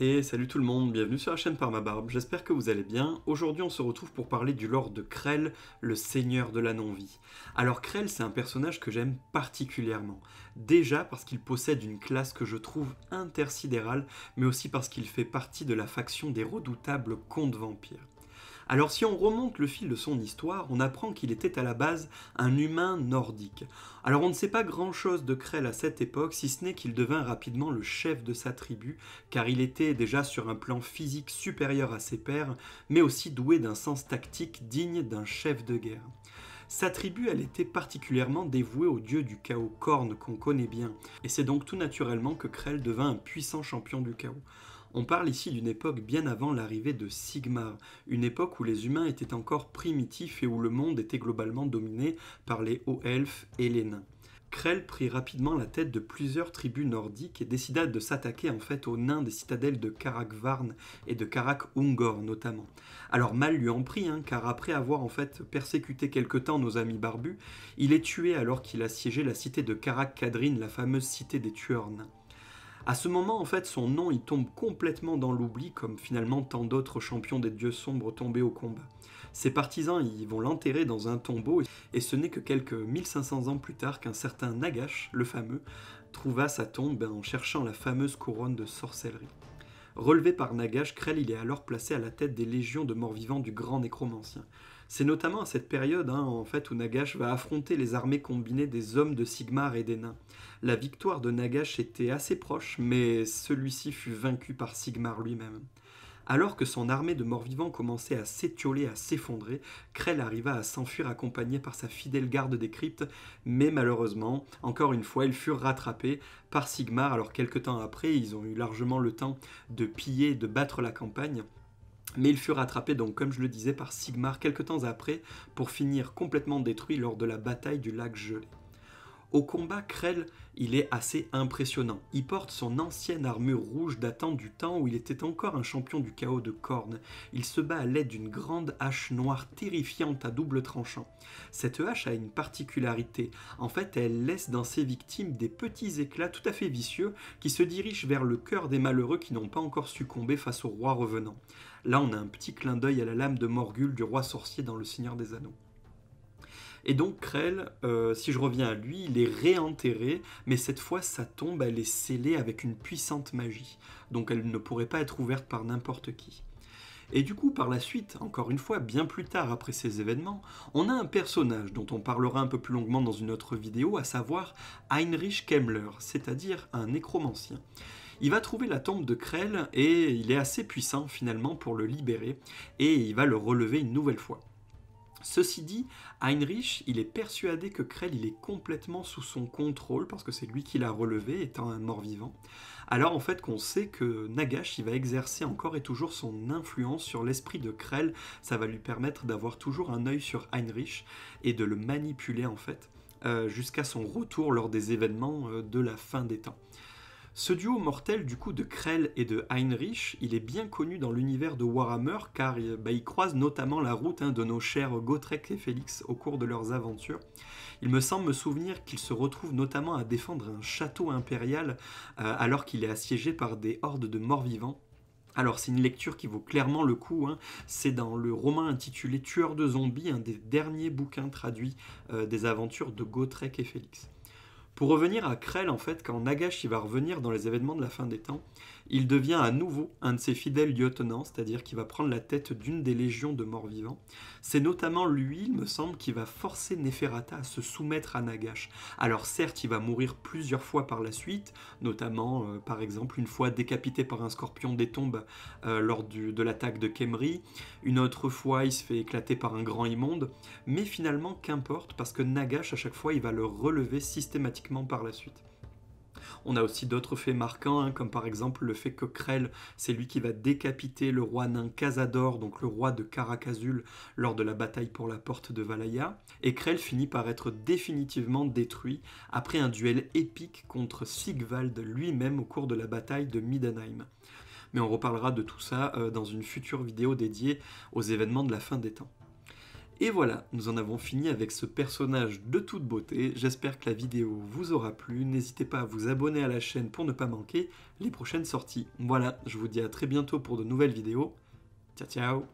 Et salut tout le monde, bienvenue sur la chaîne Par ma barbe, j'espère que vous allez bien. Aujourd'hui on se retrouve pour parler du Lord de Krell, le seigneur de la non-vie. Alors Krell c'est un personnage que j'aime particulièrement. Déjà parce qu'il possède une classe que je trouve intersidérale, mais aussi parce qu'il fait partie de la faction des redoutables contes vampires. Alors si on remonte le fil de son histoire, on apprend qu'il était à la base un humain nordique. Alors on ne sait pas grand-chose de Krell à cette époque, si ce n'est qu'il devint rapidement le chef de sa tribu, car il était déjà sur un plan physique supérieur à ses pairs, mais aussi doué d'un sens tactique digne d'un chef de guerre. Sa tribu, elle était particulièrement dévouée au dieu du chaos Korn qu'on connaît bien, et c'est donc tout naturellement que Krell devint un puissant champion du chaos. On parle ici d'une époque bien avant l'arrivée de Sigmar, une époque où les humains étaient encore primitifs et où le monde était globalement dominé par les hauts elfes et les nains. Krell prit rapidement la tête de plusieurs tribus nordiques et décida de s'attaquer en fait aux nains des citadelles de karak et de Karak-Ungor notamment. Alors mal lui en prit, hein, car après avoir en fait persécuté quelque temps nos amis barbus, il est tué alors qu'il assiégeait la cité de Karak-Kadrin, la fameuse cité des tueurs nains. À ce moment, en fait, son nom y tombe complètement dans l'oubli, comme finalement tant d'autres champions des dieux sombres tombés au combat. Ses partisans y vont l'enterrer dans un tombeau, et ce n'est que quelques 1500 ans plus tard qu'un certain Nagash, le fameux, trouva sa tombe ben, en cherchant la fameuse couronne de sorcellerie. Relevé par Nagash, Krell il est alors placé à la tête des légions de morts-vivants du grand nécromancien. C'est notamment à cette période hein, en fait, où Nagash va affronter les armées combinées des hommes de Sigmar et des nains. La victoire de Nagash était assez proche, mais celui-ci fut vaincu par Sigmar lui-même. Alors que son armée de morts-vivants commençait à s'étioler, à s'effondrer, Krell arriva à s'enfuir accompagné par sa fidèle garde des cryptes, mais malheureusement, encore une fois, ils furent rattrapés par Sigmar. Alors quelques temps après, ils ont eu largement le temps de piller, de battre la campagne, mais ils furent rattrapés donc comme je le disais par Sigmar quelques temps après pour finir complètement détruits lors de la bataille du lac gelé. Au combat, Krell, il est assez impressionnant. Il porte son ancienne armure rouge datant du temps où il était encore un champion du chaos de cornes. Il se bat à l'aide d'une grande hache noire terrifiante à double tranchant. Cette hache a une particularité. En fait, elle laisse dans ses victimes des petits éclats tout à fait vicieux qui se dirigent vers le cœur des malheureux qui n'ont pas encore succombé face au roi revenant. Là, on a un petit clin d'œil à la lame de Morgul du roi sorcier dans Le Seigneur des Anneaux. Et donc Krell, euh, si je reviens à lui, il est réenterré, mais cette fois sa tombe, elle est scellée avec une puissante magie, donc elle ne pourrait pas être ouverte par n'importe qui. Et du coup, par la suite, encore une fois, bien plus tard après ces événements, on a un personnage dont on parlera un peu plus longuement dans une autre vidéo, à savoir Heinrich Kemmler, c'est-à-dire un nécromancien. Il va trouver la tombe de Krell et il est assez puissant finalement pour le libérer, et il va le relever une nouvelle fois. Ceci dit, Heinrich, il est persuadé que Krell il est complètement sous son contrôle parce que c'est lui qui l'a relevé étant un mort-vivant. Alors en fait qu'on sait que Nagash il va exercer encore et toujours son influence sur l'esprit de Krell, ça va lui permettre d'avoir toujours un œil sur Heinrich et de le manipuler en fait euh, jusqu'à son retour lors des événements euh, de la fin des temps. Ce duo mortel du coup de Krell et de Heinrich, il est bien connu dans l'univers de Warhammer car bah, il croise notamment la route hein, de nos chers Gotrek et Félix au cours de leurs aventures. Il me semble me souvenir qu'ils se retrouvent notamment à défendre un château impérial euh, alors qu'il est assiégé par des hordes de morts-vivants. Alors c'est une lecture qui vaut clairement le coup, hein. c'est dans le roman intitulé Tueur de zombies, un des derniers bouquins traduits euh, des aventures de Gotrek et Félix. Pour revenir à Krell, en fait, quand Nagash y va revenir dans les événements de la fin des temps, il devient à nouveau un de ses fidèles lieutenants, c'est-à-dire qu'il va prendre la tête d'une des légions de morts vivants. C'est notamment lui, il me semble, qui va forcer Neferata à se soumettre à Nagash. Alors certes, il va mourir plusieurs fois par la suite, notamment euh, par exemple une fois décapité par un scorpion des tombes euh, lors de l'attaque de Kemri, une autre fois il se fait éclater par un grand immonde, mais finalement qu'importe, parce que Nagash à chaque fois il va le relever systématiquement par la suite. On a aussi d'autres faits marquants, hein, comme par exemple le fait que Krell, c'est lui qui va décapiter le roi nain Casador, donc le roi de Caracasul, lors de la bataille pour la porte de Valaya. Et Krell finit par être définitivement détruit après un duel épique contre Sigvald lui-même au cours de la bataille de Midanheim. Mais on reparlera de tout ça euh, dans une future vidéo dédiée aux événements de la fin des temps. Et voilà, nous en avons fini avec ce personnage de toute beauté. J'espère que la vidéo vous aura plu. N'hésitez pas à vous abonner à la chaîne pour ne pas manquer les prochaines sorties. Voilà, je vous dis à très bientôt pour de nouvelles vidéos. Ciao ciao